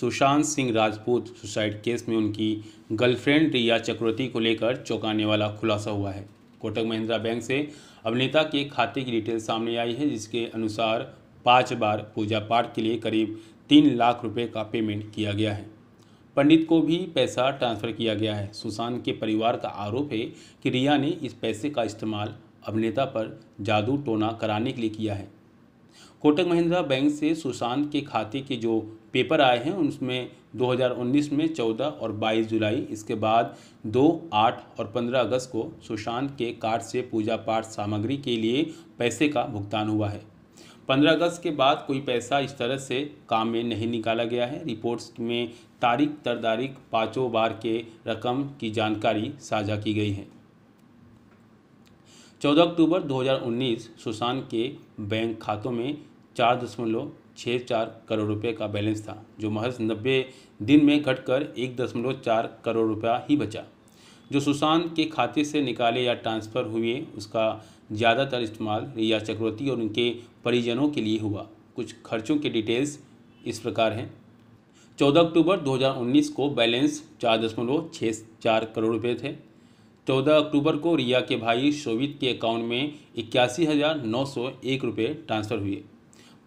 Sushant Singh Rajput suicide case में उनकी girlfriend रिया चक्रवर्ती को लेकर चौंकाने वाला खुलासा हुआ है कोटक महिंद्रा बैंक से अभिनेता के खाते की डिटेल सामने आई है जिसके अनुसार पाँच बार पूजा पाठ के लिए करीब तीन लाख रुपये का पेमेंट किया गया है पंडित को भी पैसा ट्रांसफ़र किया गया है सुशांत के परिवार का आरोप है कि रिया ने इस पैसे का इस्तेमाल अभिनेता पर जादू टोना कराने के लिए किया है कोटक महिंद्रा बैंक से सुशांत के खाते के जो पेपर आए हैं उसमें 2019 में 14 और 22 जुलाई इसके बाद 2, 8 और 15 अगस्त को सुशांत के कार्ड से पूजा पाठ सामग्री के लिए पैसे का भुगतान हुआ है 15 अगस्त के बाद कोई पैसा इस तरह से काम में नहीं निकाला गया है रिपोर्ट्स में तारीख दर तारीख पाँचों बार के रकम की जानकारी साझा की गई है 14 अक्टूबर 2019 सुशांत के बैंक खातों में चार दशमलव छः चार करोड़ रुपए का बैलेंस था जो महज नब्बे दिन में घटकर एक दशमलव चार करोड़ रुपया ही बचा जो सुशांत के खाते से निकाले या ट्रांसफ़र हुए उसका ज़्यादातर इस्तेमाल रिया चक्रवर्ती और उनके परिजनों के लिए हुआ कुछ खर्चों के डिटेल्स इस प्रकार हैं 14 अक्टूबर 2019 को बैलेंस चार दशमलव छः चार करोड़ रुपये थे 14 अक्टूबर को रिया के भाई शोवित के अकाउंट में इक्यासी हज़ार नौ सौ एक रुपये ट्रांसफ़र हुए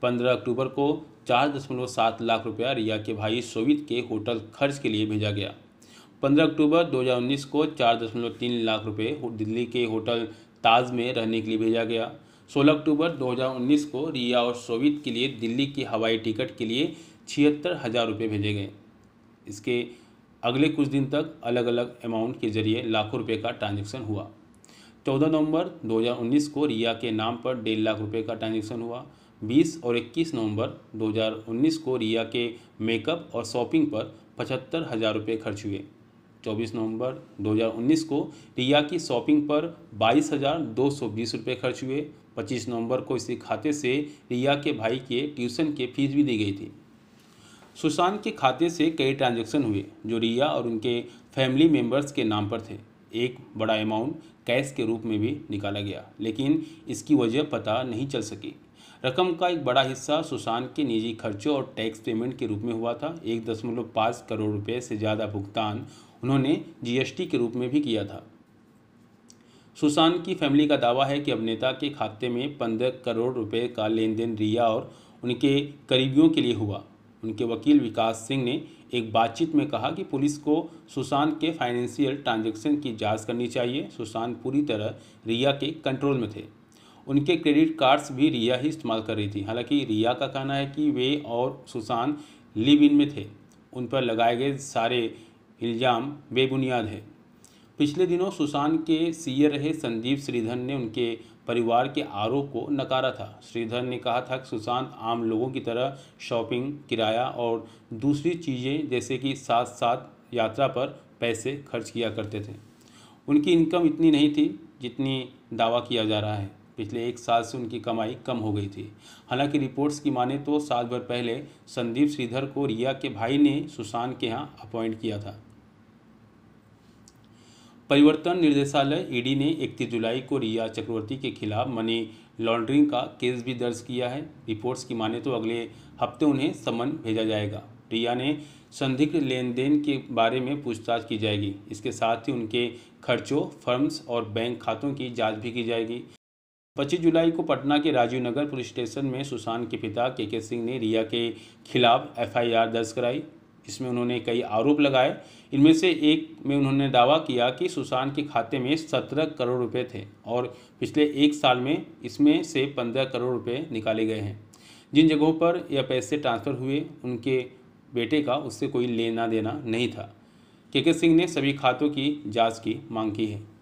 पंद्रह अक्टूबर को चार दशमलव सात लाख रुपया रिया के भाई सोवित के होटल खर्च के लिए भेजा गया पंद्रह अक्टूबर 2019 को चार दशमलव तीन लाख रुपये दिल्ली के होटल ताज में रहने के लिए भेजा गया 16 अक्टूबर 2019 को रिया और सोवित के लिए दिल्ली की हवाई टिकट के लिए छिहत्तर हज़ार रुपये भेजे गए इसके अगले कुछ दिन तक अलग अलग अमाउंट के जरिए लाखों रुपये का ट्रांजेक्शन हुआ 14 नवंबर 2019 को रिया के नाम पर डेढ़ लाख रुपये का ट्रांजेक्शन हुआ 20 और 21 नवंबर 2019 को रिया के मेकअप और शॉपिंग पर पचहत्तर हज़ार रुपये खर्च हुए 24 नवंबर 2019 को रिया की शॉपिंग पर बाईस हज़ार दो सौ बीस रुपये खर्च हुए 25 नवंबर को इसी खाते से रिया के भाई के ट्यूशन के फीस भी दी गई थी सुशांत के खाते से कई ट्रांजैक्शन हुए जो रिया और उनके फैमिली मेंबर्स के नाम पर थे एक बड़ा अमाउंट कैश के रूप में भी निकाला गया लेकिन इसकी वजह पता नहीं चल सकी रकम का एक बड़ा हिस्सा सुशांत के निजी खर्चों और टैक्स पेमेंट के रूप में हुआ था एक दशमलव पाँच करोड़ रुपये से ज़्यादा भुगतान उन्होंने जीएसटी के रूप में भी किया था सुशांत की फैमिली का दावा है कि अभिनेता के खाते में पंद्रह करोड़ रुपये का लेन देन रिया और उनके करीबियों के लिए हुआ उनके वकील विकास सिंह ने एक बातचीत में कहा कि पुलिस को सुशांत के फाइनेंशियल ट्रांजैक्शन की जांच करनी चाहिए सुशांत पूरी तरह रिया के कंट्रोल में थे उनके क्रेडिट कार्ड्स भी रिया ही इस्तेमाल कर रही थी हालांकि रिया का कहना है कि वे और सुशांत लिव इन में थे उन पर लगाए गए सारे इल्ज़ाम बेबुनियाद है पिछले दिनों सुशांत के सीए रहे संदीप श्रीधर ने उनके परिवार के आरोप को नकारा था श्रीधर ने कहा था कि सुशांत आम लोगों की तरह शॉपिंग किराया और दूसरी चीज़ें जैसे कि साथ साथ यात्रा पर पैसे खर्च किया करते थे उनकी इनकम इतनी नहीं थी जितनी दावा किया जा रहा है पिछले एक साल से उनकी कमाई कम हो गई थी हालांकि रिपोर्ट्स की माने तो साल भर पहले संदीप श्रीधर को रिया के भाई ने सुशांत के यहाँ अपॉइंट किया था परिवर्तन निर्देशालय ईडी ने 31 जुलाई को रिया चक्रवर्ती के खिलाफ मनी लॉन्ड्रिंग का केस भी दर्ज किया है रिपोर्ट्स की माने तो अगले हफ्ते उन्हें समन भेजा जाएगा रिया ने संदिग्ध लेन देन के बारे में पूछताछ की जाएगी इसके साथ ही उनके खर्चों फर्म्स और बैंक खातों की जांच भी की जाएगी पच्चीस जुलाई को पटना के राजीव नगर पुलिस स्टेशन में सुशांत के पिता के के सिंह ने रिया के खिलाफ एफआईआर दर्ज कराई इसमें उन्होंने कई आरोप लगाए इनमें से एक में उन्होंने दावा किया कि सुशांत के खाते में सत्रह करोड़ रुपए थे और पिछले एक साल में इसमें से पंद्रह करोड़ रुपए निकाले गए हैं जिन जगहों पर यह पैसे ट्रांसफ़र हुए उनके बेटे का उससे कोई लेना देना नहीं था के के सिंह ने सभी खातों की जाँच की मांग की है